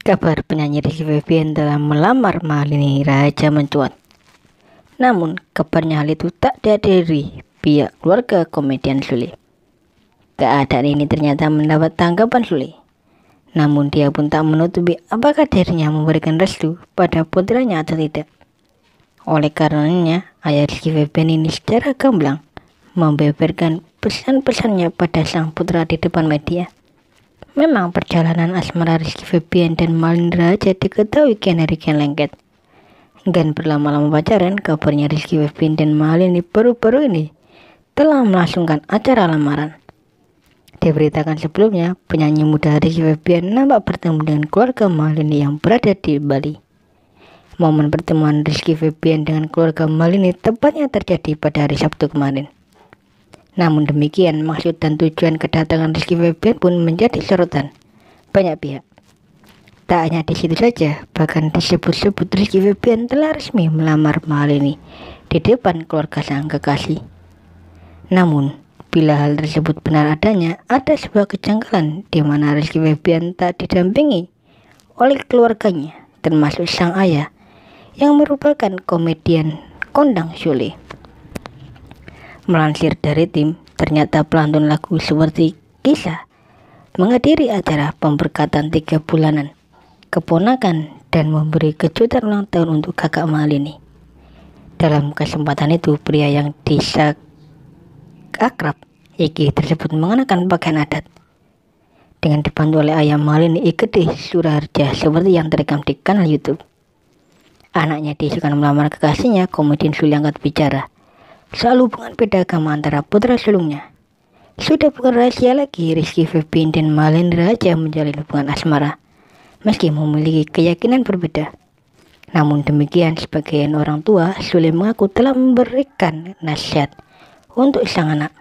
Kabar penyanyi Rizky Febian dalam melamar Malini raja mencuat. Namun, kabarnya hal itu tak dihadiri pihak keluarga komedian Sule. Keadaan ini ternyata mendapat tanggapan Sule. Namun dia pun tak menutupi apakah dirinya memberikan restu pada putranya atau tidak. Oleh karenanya, ayah Rizky Febian ini secara gamblang membeberkan pesan-pesannya pada sang putra di depan media. Memang perjalanan asmara Rizky Febian dan Malindra jadi ketahui kian-kian lengket. Dan berlama-lama pacaran, kabarnya Rizky Febian dan Malin ini baru-baru ini telah melangsungkan acara lamaran. Diberitakan sebelumnya, penyanyi muda Rizky Febian nampak bertemu dengan keluarga Malini yang berada di Bali. Momen pertemuan Rizky Febian dengan keluarga Malini tepatnya terjadi pada hari Sabtu kemarin. Namun demikian, maksud dan tujuan kedatangan Rizky Febian pun menjadi sorotan banyak pihak. Tak hanya di situ saja, bahkan disebut-sebut Rizky Febian telah resmi melamar ini di depan keluarga sang kekasih. Namun, bila hal tersebut benar adanya, ada sebuah kejanggalan di mana Rizky Febian tak didampingi oleh keluarganya, termasuk sang ayah, yang merupakan komedian kondang Sule. Melansir dari tim, ternyata pelantun lagu seperti kisah menghadiri acara pemberkatan tiga bulanan, keponakan, dan memberi kejutan ulang tahun untuk kakak Malini. Dalam kesempatan itu, pria yang disak akrab, Iki tersebut mengenakan pakaian adat. Dengan dibantu oleh ayah Malini Iketih Surarja seperti yang terekam di kanal YouTube. Anaknya disukan melamar kekasihnya, kemudian sulianggat angkat bicara soal hubungan beda agama antara putra sulungnya. Sudah bukan rahasia lagi, Rizky Febin dan Malin Raja menjalin hubungan asmara, meski memiliki keyakinan berbeda. Namun demikian, sebagian orang tua Sule mengaku telah memberikan nasihat untuk sang anak.